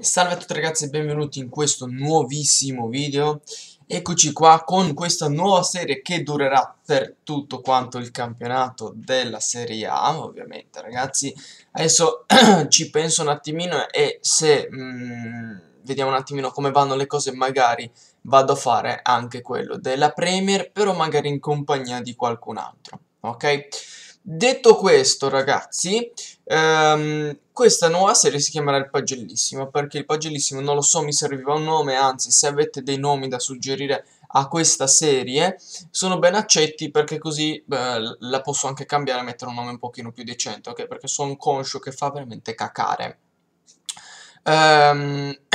Salve a tutti ragazzi e benvenuti in questo nuovissimo video Eccoci qua con questa nuova serie che durerà per tutto quanto il campionato della Serie A Ovviamente ragazzi Adesso ci penso un attimino e se mh, mm, vediamo un attimino come vanno le cose Magari vado a fare anche quello della Premier Però magari in compagnia di qualcun altro Ok? Detto questo, ragazzi, ehm, questa nuova serie si chiamerà Il Pagellissimo, perché il Pagellissimo non lo so, mi serviva un nome, anzi, se avete dei nomi da suggerire a questa serie, sono ben accetti perché così beh, la posso anche cambiare e mettere un nome un pochino più decente, ok? Perché sono conscio che fa veramente cacare. Um,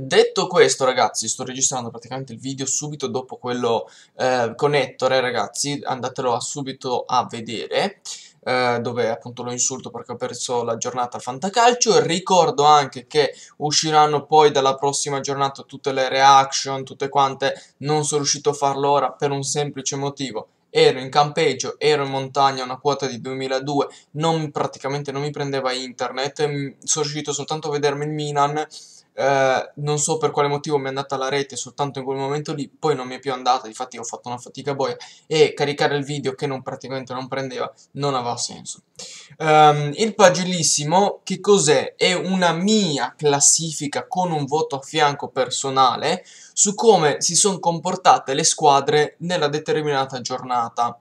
detto questo, ragazzi, sto registrando praticamente il video subito dopo quello eh, con Ettore, ragazzi, andatelo a subito a vedere. Eh, dove appunto lo insulto perché ho perso la giornata al fantacalcio. Ricordo anche che usciranno poi dalla prossima giornata tutte le reaction, tutte quante. Non sono riuscito a farlo ora per un semplice motivo ero in campeggio, ero in montagna, una quota di 2002, non, praticamente non mi prendeva internet, sono riuscito soltanto a vedermi il Milan eh, non so per quale motivo mi è andata la rete soltanto in quel momento lì, poi non mi è più andata, infatti ho fatto una fatica boia e caricare il video che non, praticamente non prendeva non aveva senso. Um, il pagilissimo che cos'è? È una mia classifica con un voto a fianco personale su come si sono comportate le squadre nella determinata giornata.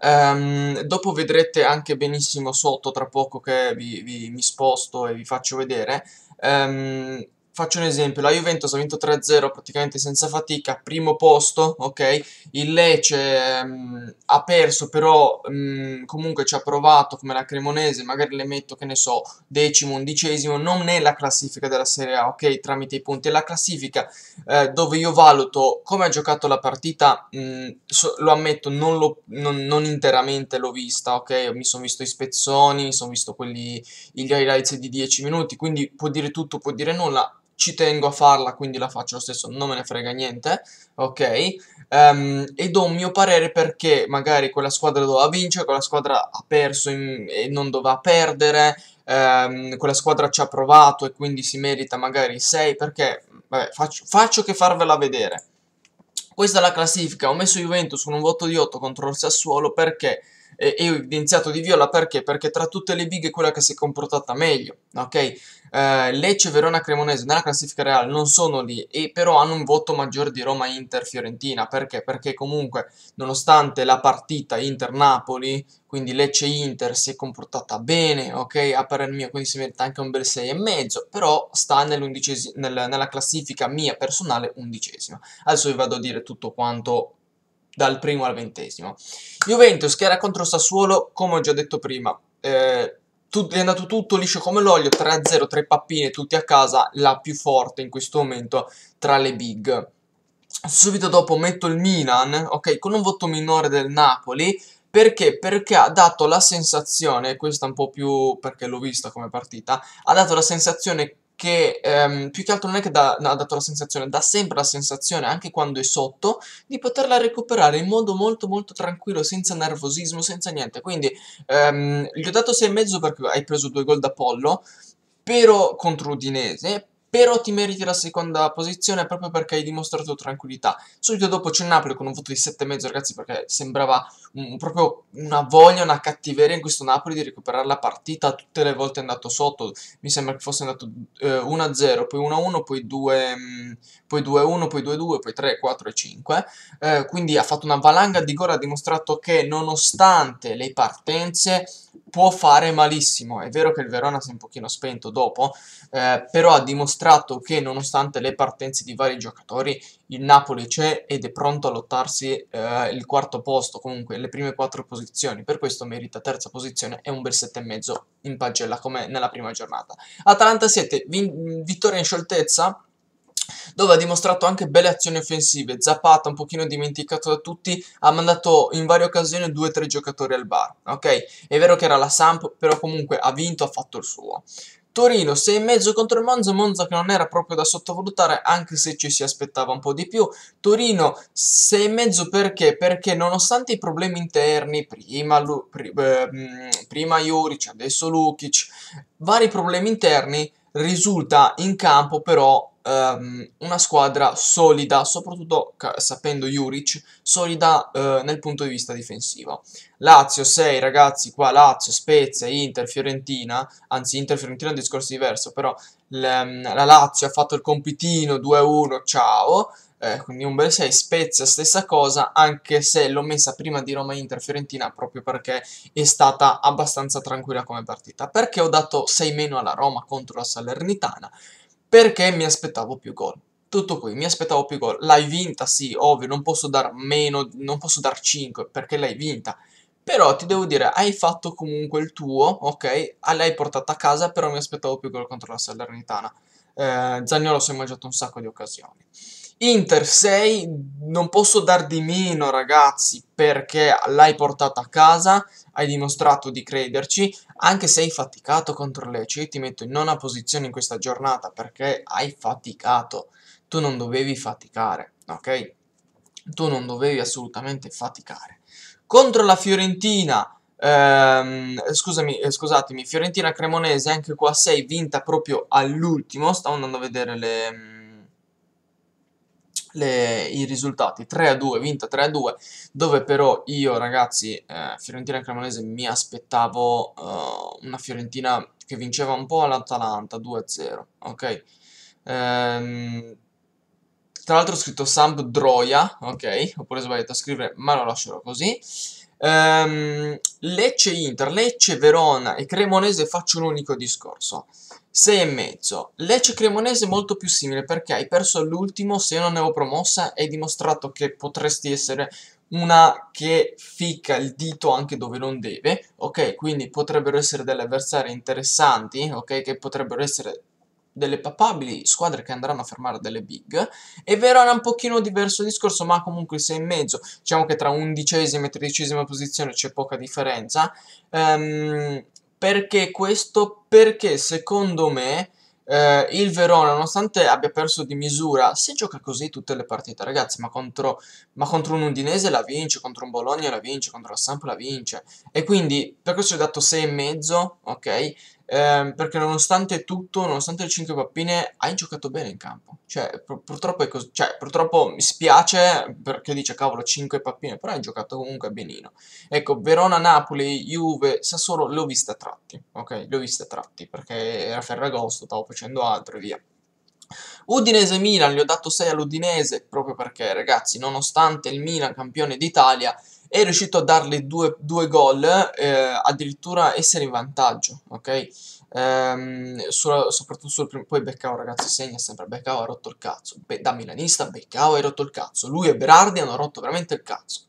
Um, dopo vedrete anche benissimo sotto tra poco che vi, vi, mi sposto e vi faccio vedere um, faccio un esempio, la Juventus ha vinto 3-0 praticamente senza fatica, primo posto, ok? Il Lecce mh, ehm, ha perso, però mh, mm, comunque ci ha provato come la Cremonese, magari le metto, che ne so, decimo, undicesimo, non è la classifica della Serie A, ok? Tramite i punti, è la classifica eh, dove io valuto come ha giocato la partita, mh, mm, so, lo ammetto, non, lo, non, non interamente l'ho vista, ok? Mi sono visto i spezzoni, mi sono visto quelli, gli highlights di 10 minuti, quindi può dire tutto, può dire nulla ci tengo a farla, quindi la faccio lo stesso, non me ne frega niente, ok? Um, e do un mio parere perché magari quella squadra doveva vincere, quella squadra ha perso in, e non doveva perdere, um, quella squadra ci ha provato e quindi si merita magari 6, perché vabbè, faccio, faccio che farvela vedere. Questa è la classifica, ho messo Juventus con un voto di 8 contro il Sassuolo perché e, e ho evidenziato Di Viola perché? Perché tra tutte le big è quella che si è comportata meglio, ok? Uh, Lecce, Verona, Cremonese nella classifica reale non sono lì e però hanno un voto maggiore di Roma, Inter, Fiorentina perché? Perché comunque nonostante la partita Inter-Napoli quindi Lecce-Inter si è comportata bene, ok? A parer mio quindi si merita anche un bel 6,5 però sta nel, nella classifica mia personale undicesima adesso vi vado a dire tutto quanto dal primo al ventesimo. Juventus che era contro Sassuolo, come ho già detto prima, eh, è andato tutto liscio come l'olio, 3-0, 3 pappine, tutti a casa, la più forte in questo momento tra le big. Subito dopo metto il Milan, ok, con un voto minore del Napoli, perché? Perché ha dato la sensazione, questa un po' più perché l'ho vista come partita, ha dato la sensazione che ehm, più che altro non è che dà, no, ha dato la sensazione, dà sempre la sensazione, anche quando è sotto, di poterla recuperare in modo molto molto tranquillo, senza nervosismo, senza niente. Quindi ehm, gli ho dato 6,5 perché hai preso due gol da pollo, però contro Udinese, però ti meriti la seconda posizione proprio perché hai dimostrato tranquillità. Subito dopo c'è Napoli con un voto di 7,5 ragazzi perché sembrava un, proprio una voglia, una cattiveria in questo Napoli di recuperare la partita, tutte le volte è andato sotto, mi sembra che fosse andato eh, 1-0, poi 1-1, poi 2-1, mm, poi 2-2, poi 3, 4 e 5, eh, quindi ha fatto una valanga di gol, ha dimostrato che nonostante le partenze può fare malissimo. È vero che il Verona si è un pochino spento dopo, eh, però ha dimostrato che nonostante le partenze di vari giocatori, il Napoli c'è ed è pronto a lottarsi eh, il quarto posto, comunque le prime quattro posizioni. Per questo merita terza posizione e un bel sette e mezzo in pagella come nella prima giornata. Atalanta 7, vittoria in scioltezza dove ha dimostrato anche belle azioni offensive. Zapata, un pochino dimenticato da tutti, ha mandato in varie occasioni due o tre giocatori al bar, ok? È vero che era la Samp, però comunque ha vinto, ha fatto il suo. Torino 6,5 contro il Monza, Monza che non era proprio da sottovalutare anche se ci si aspettava un po' di più. Torino 6,5 perché? Perché nonostante i problemi interni, prima, Lu, pri, eh, prima Juric, adesso Lukic, vari problemi interni, risulta in campo però um, una squadra solida, soprattutto sapendo Juric, solida uh, nel punto di vista difensivo. Lazio 6, ragazzi, qua Lazio, Spezia, Inter, Fiorentina, anzi Inter, Fiorentina è un discorso diverso, però la Lazio ha fatto il compitino 2-1, ciao, eh, quindi un bel 6, Spezia stessa cosa, anche se l'ho messa prima di Roma Inter Fiorentina proprio perché è stata abbastanza tranquilla come partita, perché ho dato 6 meno alla Roma contro la Salernitana, perché mi aspettavo più gol. Tutto qui, mi aspettavo più gol. L'hai vinta, sì, ovvio, non posso dar meno, non posso dar 5 perché l'hai vinta. Però ti devo dire, hai fatto comunque il tuo, ok? Ah, l'hai portata a casa, però mi aspettavo più gol contro la Salernitana. Eh, Zagnolo si è mangiato un sacco di occasioni. Inter 6, non posso dar di meno ragazzi perché l'hai portata a casa, hai dimostrato di crederci, anche se hai faticato contro Lecce, io ti metto in nona posizione in questa giornata perché hai faticato, tu non dovevi faticare, ok? Tu non dovevi assolutamente faticare. Contro la Fiorentina, ehm, scusami, eh, scusatemi, Fiorentina-Cremonese anche qua 6, vinta proprio all'ultimo, stavo andando a vedere le le, i risultati 3-2, a vinta 3-2 a dove però io ragazzi eh, Fiorentina Cremonese mi aspettavo eh, una Fiorentina che vinceva un po' all'Atalanta 2-0 a ok ehm, tra l'altro ho scritto Droia, ok oppure sbagliato a scrivere ma lo lascerò così Um, ehm, Lecce-Inter, Lecce-Verona e Cremonese faccio un unico discorso. 6 e mezzo. Lecce Cremonese è molto più simile perché hai perso all'ultimo, se non ne ho promossa, hai dimostrato che potresti essere una che ficca il dito anche dove non deve, ok? Quindi potrebbero essere delle avversarie interessanti, ok? Che potrebbero essere delle papabili squadre che andranno a fermare delle big e Verona è un pochino diverso il discorso ma comunque sei in mezzo diciamo che tra undicesima e tredicesima posizione c'è poca differenza um, perché questo? Perché secondo me eh, il Verona, nonostante abbia perso di misura, se gioca così tutte le partite, ragazzi, ma contro, ma contro un Udinese la vince, contro un Bologna la vince, contro la Samp la vince. E quindi, per questo ho dato 6,5, ok? eh, perché nonostante tutto, nonostante le 5 pappine, hai giocato bene in campo. Cioè, pur purtroppo, cioè, purtroppo mi spiace perché dice, cavolo, 5 pappine, però hai giocato comunque benino. Ecco, Verona, Napoli, Juve, Sassuolo, l'ho vista a tratti, ok? L'ho vista a tratti, perché era Ferragosto, stavo facendo altro e via. Udinese Milan, gli ho dato 6 all'Udinese proprio perché ragazzi, nonostante il Milan campione d'Italia, è riuscito a darle due, due gol, eh, addirittura essere in vantaggio, ok? Ehm, su, soprattutto sul primo, poi Beccao ragazzi segna sempre, Beccao ha rotto il cazzo, Be da milanista Beccao ha rotto il cazzo, lui e Berardi hanno rotto veramente il cazzo.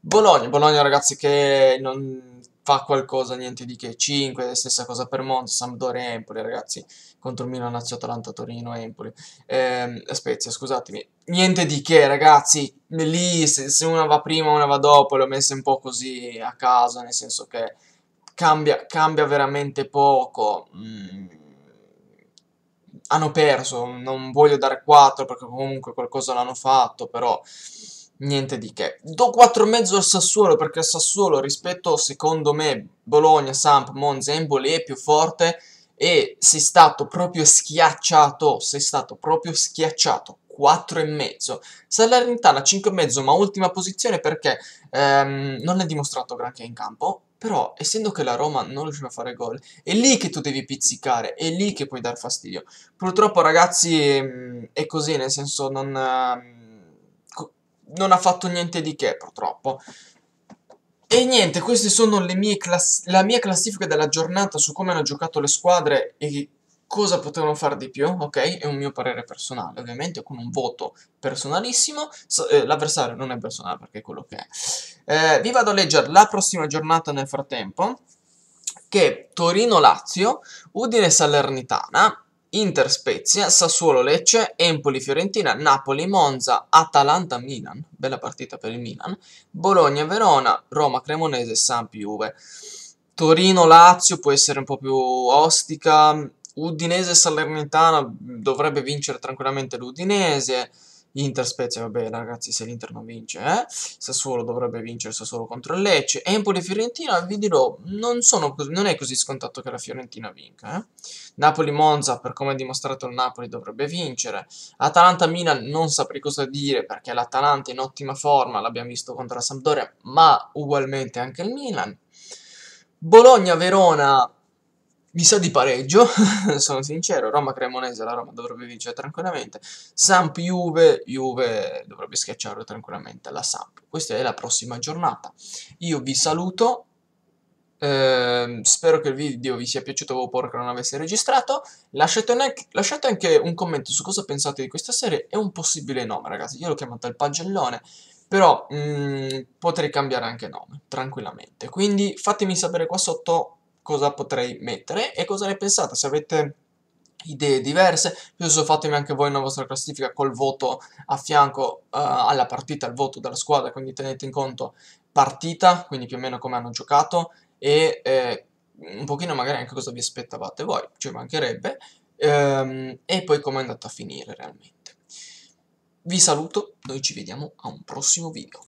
Bologna, Bologna ragazzi che non, fa qualcosa, niente di che. 5, stessa cosa per Monza, Sampdoria Empoli, ragazzi, contro Milan, Lazio, Atalanta, Torino, Empoli. Eh, Spezia, scusatemi. Niente di che, ragazzi. Lì, se, una va prima, una va dopo, le ho messe un po' così a caso, nel senso che cambia, cambia veramente poco. Mm. Hanno perso, non voglio dare 4 perché comunque qualcosa l'hanno fatto, però niente di che. Do 4,5 al Sassuolo perché il Sassuolo rispetto secondo me Bologna, Samp, Monza e Empoli è più forte e sei stato proprio schiacciato, sei stato proprio schiacciato. 4,5 Salernitana 5,5 ma ultima posizione perché ehm, non è dimostrato granché in campo però essendo che la Roma non riusciva a fare gol è lì che tu devi pizzicare è lì che puoi dar fastidio purtroppo ragazzi mm, è così nel senso non, ehm, non ha fatto niente di che purtroppo. E niente, queste sono le mie class la mia classifica della giornata su come hanno giocato le squadre e cosa potevano fare di più, ok? È un mio parere personale, ovviamente, con un voto personalissimo. Eh, l'avversario non è personale perché è quello che è. Eh, vi vado a leggere la prossima giornata nel frattempo, che è Torino-Lazio, Udine-Salernitana, Inter Spezia, Sassuolo Lecce, Empoli Fiorentina, Napoli Monza, Atalanta Milan, bella partita per il Milan, Bologna Verona, Roma Cremonese, Sampi Juve. Torino Lazio può essere un po' più ostica, Udinese Salernitana dovrebbe vincere tranquillamente l'Udinese. Inter Spezia, vabbè ragazzi se l'Inter non vince, eh? Sassuolo dovrebbe vincere Sassuolo contro il Lecce, Empoli e Fiorentina vi dirò, non, sono, non, è così scontato che la Fiorentina vinca, eh? Napoli-Monza, per come ha dimostrato il Napoli, dovrebbe vincere, Atalanta-Milan non saprei cosa dire perché l'Atalanta è in ottima forma, l'abbiamo visto contro la Sampdoria, ma ugualmente anche il Milan, Bologna-Verona mi sa di pareggio, sono sincero, Roma-Cremonese, la Roma dovrebbe vincere tranquillamente, Samp-Juve, Juve dovrebbe schiacciare tranquillamente la Samp. Questa è la prossima giornata. Io vi saluto, eh, spero che il video vi sia piaciuto, avevo paura che non avesse registrato. Lasciate, anche, lasciate anche un commento su cosa pensate di questa serie e un possibile nome, ragazzi. Io l'ho chiamata il pagellone, però mh, mm, potrei cambiare anche nome, tranquillamente. Quindi fatemi sapere qua sotto cosa potrei mettere e cosa ne pensate se avete idee diverse piuttosto fatemi anche voi una vostra classifica col voto a fianco uh, alla partita, il voto della squadra quindi tenete in conto partita quindi più o meno come hanno giocato e eh, un pochino magari anche cosa vi aspettavate voi ci mancherebbe ehm, e poi come è andata a finire realmente vi saluto, noi ci vediamo a un prossimo video